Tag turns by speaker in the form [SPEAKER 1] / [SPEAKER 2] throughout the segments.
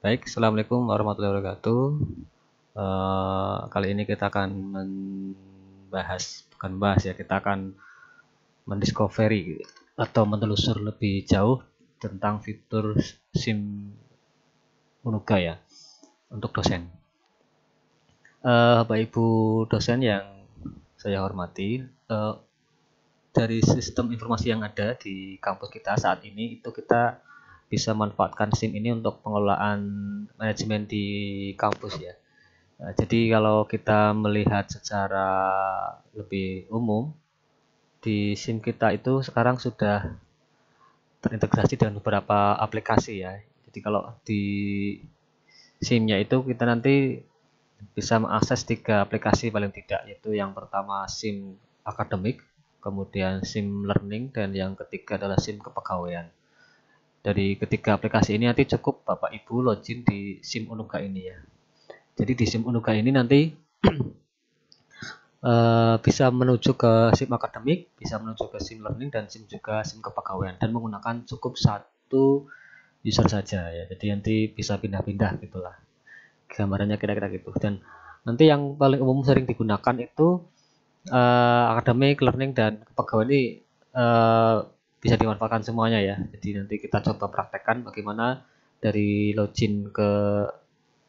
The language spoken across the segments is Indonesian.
[SPEAKER 1] Baik, Assalamualaikum warahmatullahi wabarakatuh. Uh, kali ini kita akan membahas, bukan bahas ya, kita akan mendiscovery atau menelusur lebih jauh tentang fitur SIM Unuga ya, untuk dosen. Uh, Bapak Ibu dosen yang saya hormati, uh, dari sistem informasi yang ada di kampus kita saat ini itu kita bisa manfaatkan SIM ini untuk pengelolaan manajemen di kampus ya. Nah, jadi kalau kita melihat secara lebih umum di SIM kita itu sekarang sudah terintegrasi dengan beberapa aplikasi ya. Jadi kalau di SIM-nya itu kita nanti bisa mengakses tiga aplikasi paling tidak yaitu yang pertama SIM akademik, kemudian SIM learning dan yang ketiga adalah SIM kepegawaian dari ketiga aplikasi ini nanti cukup Bapak Ibu login di SIM Unuka ini ya. Jadi di SIM Unuka ini nanti uh, bisa menuju ke SIM akademik, bisa menuju ke SIM learning dan SIM juga SIM kepegawaian dan menggunakan cukup satu user saja ya. Jadi nanti bisa pindah-pindah gitulah. Gambarannya kira-kira gitu dan nanti yang paling umum sering digunakan itu uh, akademik, learning dan kepegawaian ini uh, bisa dimanfaatkan semuanya ya. Jadi nanti kita coba praktekkan bagaimana dari login ke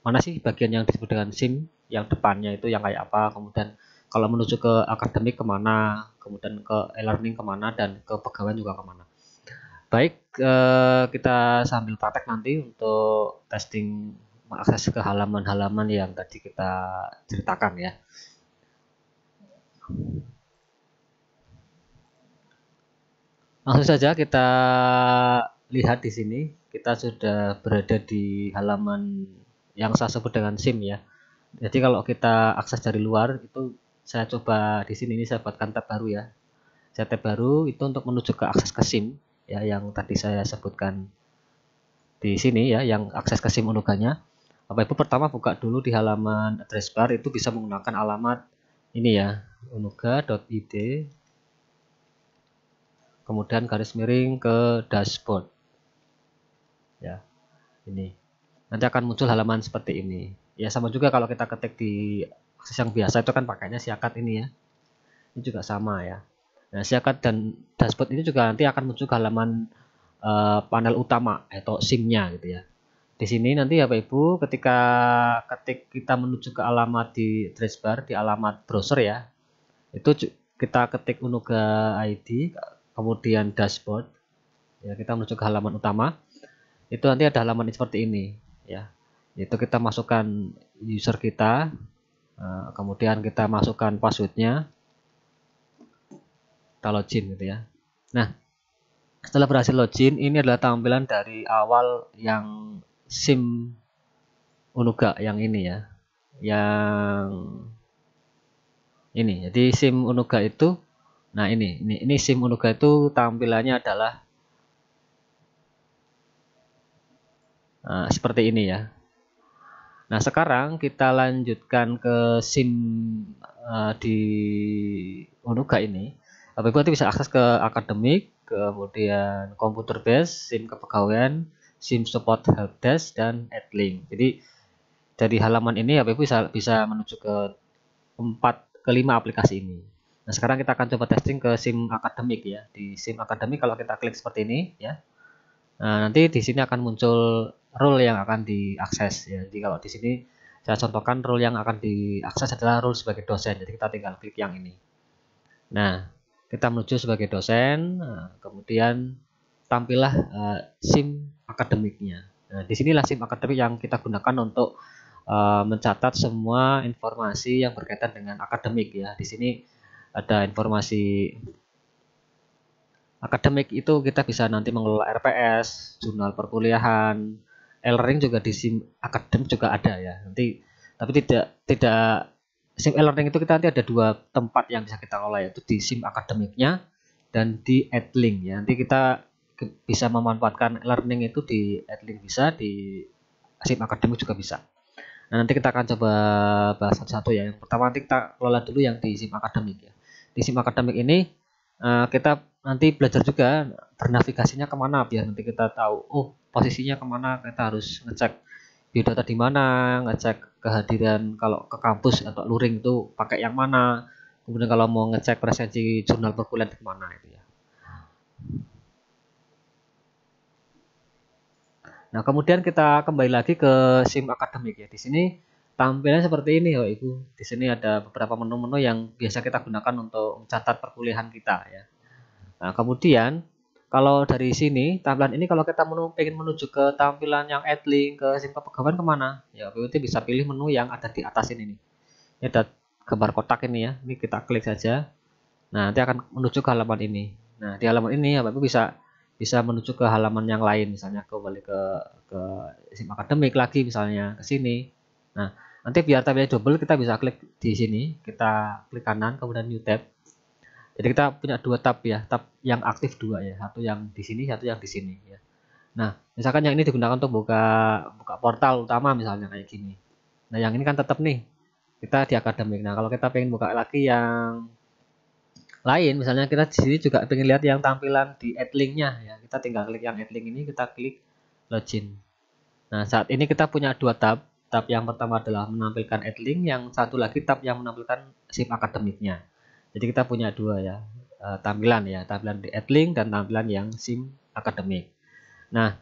[SPEAKER 1] mana sih bagian yang disebut dengan SIM yang depannya itu yang kayak apa, kemudian kalau menuju ke akademik kemana, kemudian ke e-learning kemana, dan ke pegawai juga kemana. Baik, eh, kita sambil praktek nanti untuk testing mengakses ke halaman-halaman yang tadi kita ceritakan ya. Langsung saja kita lihat di sini kita sudah berada di halaman yang saya sebut dengan SIM ya. Jadi kalau kita akses dari luar itu saya coba di sini ini saya buatkan tab baru ya. Saya tab baru itu untuk menuju ke akses ke SIM ya yang tadi saya sebutkan di sini ya yang akses ke SIM unukannya. Bapak Ibu pertama buka dulu di halaman address bar itu bisa menggunakan alamat ini ya unuga.id kemudian garis miring ke dashboard ya ini nanti akan muncul halaman seperti ini ya sama juga kalau kita ketik di akses yang biasa itu kan pakainya siakat ini ya ini juga sama ya nah siakat dan dashboard ini juga nanti akan muncul ke halaman uh, panel utama atau simnya gitu ya di sini nanti ya Bapak Ibu ketika ketik kita menuju ke alamat di bar di alamat browser ya itu kita ketik unuga ID kemudian dashboard ya kita menuju ke halaman utama itu nanti ada halaman seperti ini ya itu kita masukkan user kita eh, kemudian kita masukkan passwordnya kita login gitu ya nah setelah berhasil login ini adalah tampilan dari awal yang sim unuga yang ini ya yang ini jadi sim unuga itu Nah ini, ini, ini SIM Unuga itu tampilannya adalah uh, seperti ini ya. Nah sekarang kita lanjutkan ke SIM uh, di Unuga ini. Bapak Ibu nanti bisa akses ke akademik, kemudian komputer base, SIM kepegawaian, SIM support helpdesk dan add link. Jadi dari halaman ini Bapak Ibu bisa, bisa menuju ke empat kelima aplikasi ini. Nah, sekarang kita akan coba testing ke SIM akademik ya. Di SIM akademik kalau kita klik seperti ini ya. Nah, nanti di sini akan muncul rule yang akan diakses ya. Jadi kalau di sini saya contohkan rule yang akan diakses adalah rule sebagai dosen. Jadi kita tinggal klik yang ini. Nah, kita menuju sebagai dosen, nah, kemudian tampillah uh, SIM akademiknya. Nah, di sinilah SIM akademik yang kita gunakan untuk eh, mencatat semua informasi yang berkaitan dengan akademik ya. Di sini ada informasi akademik itu kita bisa nanti mengelola RPS, jurnal perkuliahan, e-learning juga di SIM akademik juga ada ya. Nanti tapi tidak tidak SIM e-learning itu kita nanti ada dua tempat yang bisa kita kelola yaitu di SIM akademiknya dan di Edlink ya. Nanti kita bisa memanfaatkan learning itu di Edlink bisa di SIM akademik juga bisa. Nah, nanti kita akan coba bahas satu-satu ya. Yang pertama nanti kita kelola dulu yang di SIM akademik ya di SIM akademik ini uh, kita nanti belajar juga bernavigasinya kemana biar nanti kita tahu oh posisinya kemana kita harus ngecek biodata di mana ngecek kehadiran kalau ke kampus atau luring itu pakai yang mana kemudian kalau mau ngecek presensi jurnal perkuliahan di mana itu ya nah kemudian kita kembali lagi ke sim akademik ya di sini tampilan seperti ini ya ibu. di sini ada beberapa menu-menu yang biasa kita gunakan untuk mencatat perkuliahan kita ya nah kemudian kalau dari sini tampilan ini kalau kita menu, ingin menuju ke tampilan yang add link ke SIM pegawai kemana ya PUT bisa pilih menu yang ada di atas ini nih ini ada gambar kotak ini ya ini kita klik saja nah nanti akan menuju ke halaman ini nah di halaman ini ya Bapak bisa bisa menuju ke halaman yang lain misalnya kembali ke ke SIM akademik lagi misalnya ke sini nah Nanti biar tabelnya double kita bisa klik di sini, kita klik kanan kemudian new tab. Jadi kita punya dua tab ya, tab yang aktif dua ya, satu yang di sini, satu yang di sini ya. Nah, misalkan yang ini digunakan untuk buka buka portal utama misalnya kayak gini. Nah, yang ini kan tetap nih kita di akademik. Nah, kalau kita pengen buka lagi yang lain, misalnya kita di sini juga pengen lihat yang tampilan di add linknya ya. Kita tinggal klik yang add link ini, kita klik login. Nah, saat ini kita punya dua tab Tab yang pertama adalah menampilkan adlink, yang satu lagi tab yang menampilkan sim akademiknya. Jadi kita punya dua ya, eh, tampilan ya, tampilan di adlink dan tampilan yang SIM akademik. Nah,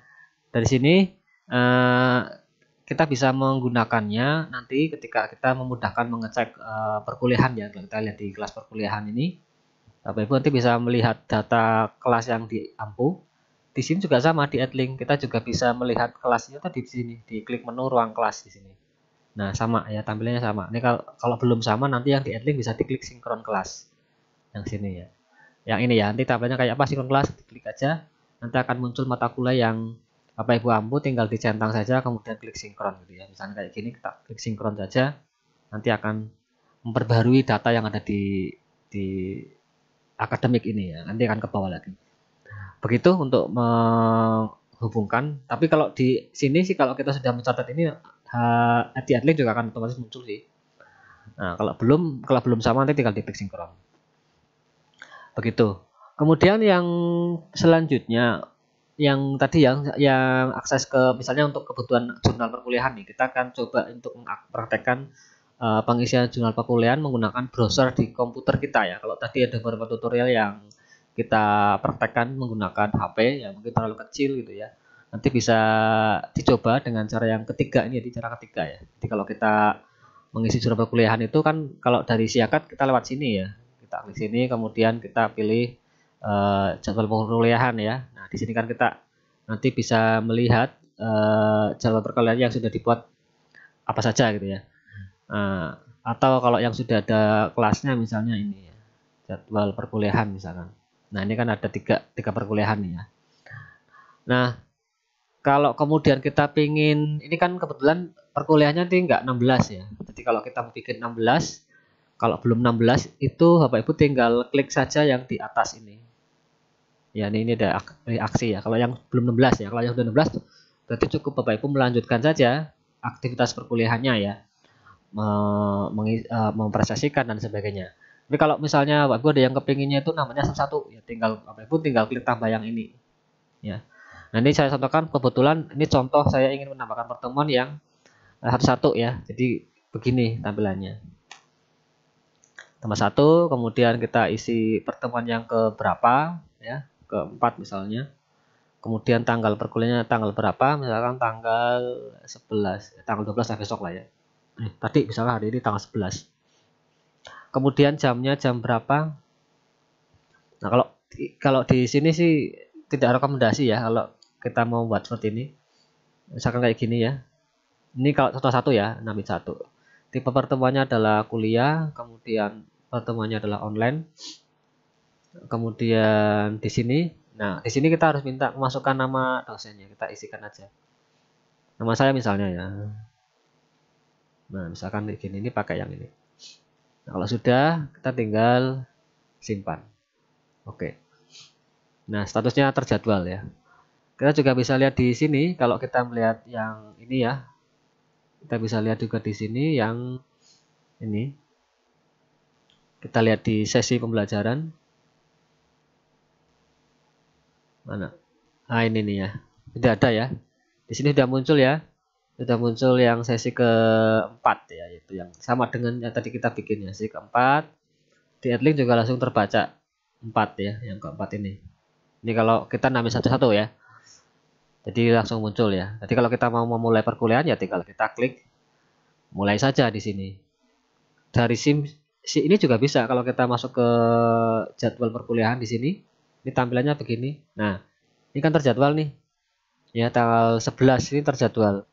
[SPEAKER 1] dari sini eh, kita bisa menggunakannya nanti ketika kita memudahkan mengecek eh, perkuliahan ya, kita lihat di kelas perkuliahan ini. Bapak nanti bisa melihat data kelas yang diampu di sini juga sama di Adlink kita juga bisa melihat kelasnya tadi di sini di klik menu ruang kelas di sini nah sama ya tampilannya sama ini kalau kalau belum sama nanti yang di Adlink bisa diklik sinkron kelas yang sini ya yang ini ya nanti tampilannya kayak apa sinkron kelas klik aja nanti akan muncul mata kuliah yang apa ibu ampu tinggal dicentang saja kemudian klik sinkron gitu ya misalnya kayak gini kita klik sinkron saja nanti akan memperbarui data yang ada di di akademik ini ya nanti akan ke bawah lagi begitu untuk menghubungkan tapi kalau di sini sih kalau kita sudah mencatat ini eh, di link juga akan otomatis muncul sih nah kalau belum kalau belum sama nanti tinggal klik sinkron begitu kemudian yang selanjutnya yang tadi yang yang akses ke misalnya untuk kebutuhan jurnal perkuliahan nih kita akan coba untuk mempraktekkan uh, pengisian jurnal perkuliahan menggunakan browser di komputer kita ya kalau tadi ada beberapa tutorial yang kita praktekkan menggunakan HP yang mungkin terlalu kecil gitu ya nanti bisa dicoba dengan cara yang ketiga ini jadi cara ketiga ya jadi kalau kita mengisi surat perkuliahan itu kan kalau dari siakat kita lewat sini ya kita klik sini kemudian kita pilih uh, jadwal perkuliahan ya nah di sini kan kita nanti bisa melihat uh, jadwal perkuliahan yang sudah dibuat apa saja gitu ya uh, atau kalau yang sudah ada kelasnya misalnya ini ya, jadwal perkuliahan misalkan Nah ini kan ada tiga, tiga perkuliahan ya. Nah kalau kemudian kita pingin, ini kan kebetulan perkuliahannya nanti enggak 16 ya. Jadi kalau kita mau bikin 16, kalau belum 16 itu Bapak Ibu tinggal klik saja yang di atas ini. Ya ini, ini ada aksi ya. Kalau yang belum 16 ya, kalau yang sudah 16 berarti cukup Bapak Ibu melanjutkan saja aktivitas perkuliahannya ya. Me eh, mem dan sebagainya tapi kalau misalnya waktu ada yang kepinginnya itu namanya satu ya tinggal apa apapun tinggal klik tambah yang ini ya nah ini saya contohkan kebetulan ini contoh saya ingin menambahkan pertemuan yang satu-satu eh, ya jadi begini tampilannya tambah satu kemudian kita isi pertemuan yang ke berapa ya keempat misalnya kemudian tanggal perkuliahannya tanggal berapa misalkan tanggal 11 eh, tanggal 12 besok lah ya eh, tadi misalnya hari ini tanggal 11 kemudian jamnya jam berapa nah kalau kalau di sini sih tidak rekomendasi ya kalau kita mau buat seperti ini misalkan kayak gini ya ini kalau satu satu ya 6 satu tipe pertemuannya adalah kuliah kemudian pertemuannya adalah online kemudian di sini nah di sini kita harus minta memasukkan nama dosennya kita isikan aja nama saya misalnya ya nah misalkan kayak gini ini pakai yang ini Nah, kalau sudah, kita tinggal simpan. Oke. Nah, statusnya terjadwal ya. Kita juga bisa lihat di sini kalau kita melihat yang ini ya. Kita bisa lihat juga di sini yang ini. Kita lihat di sesi pembelajaran. Mana? Nah, ini nih ya. Tidak ada ya. Di sini sudah muncul ya sudah muncul yang sesi keempat ya itu yang sama dengan yang tadi kita bikin ya sesi keempat di adlink juga langsung terbaca empat ya yang keempat ini ini kalau kita nambah satu-satu ya jadi langsung muncul ya jadi kalau kita mau memulai perkuliahan ya tinggal kita klik mulai saja di sini dari sim si ini juga bisa kalau kita masuk ke jadwal perkuliahan di sini ini tampilannya begini nah ini kan terjadwal nih ya tanggal 11 ini terjadwal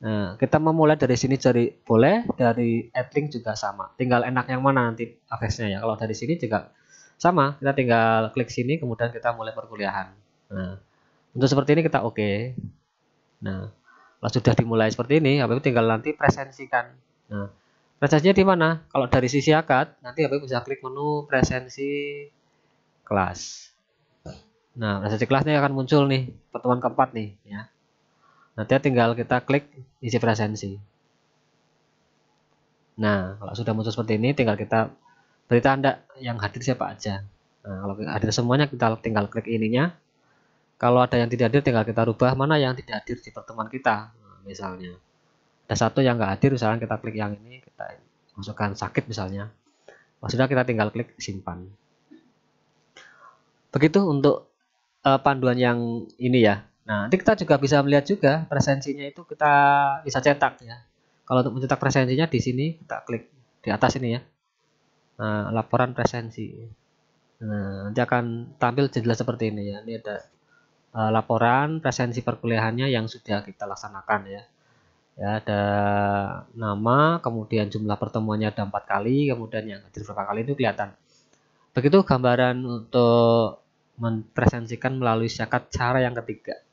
[SPEAKER 1] Nah, kita memulai dari sini cari boleh, dari adlink juga sama. Tinggal enak yang mana nanti aksesnya ya. Kalau dari sini juga sama, kita tinggal klik sini kemudian kita mulai perkuliahan. Nah, untuk seperti ini kita oke. Okay. Nah, kalau sudah dimulai seperti ini, HP tinggal nanti presensikan. Nah, presensinya di mana? Kalau dari sisi akad, nanti HP bisa klik menu presensi kelas. Nah, presensi kelasnya akan muncul nih, pertemuan keempat nih ya nanti tinggal kita klik isi presensi nah kalau sudah muncul seperti ini tinggal kita beri tanda yang hadir siapa aja nah kalau hadir semuanya kita tinggal klik ininya kalau ada yang tidak hadir tinggal kita rubah mana yang tidak hadir di pertemuan kita misalnya ada satu yang nggak hadir misalnya kita klik yang ini kita masukkan sakit misalnya maksudnya kita tinggal klik simpan begitu untuk eh, panduan yang ini ya Nah, nanti kita juga bisa melihat juga presensinya itu kita bisa cetak ya. Kalau untuk mencetak presensinya di sini kita klik di atas ini ya. Nah, laporan presensi. Nah, nanti akan tampil jelas seperti ini ya. Ini ada uh, laporan presensi perkuliahannya yang sudah kita laksanakan ya. Ya, ada nama, kemudian jumlah pertemuannya ada empat kali, kemudian yang hadir berapa kali itu kelihatan. Begitu gambaran untuk mempresensikan melalui syakat cara yang ketiga.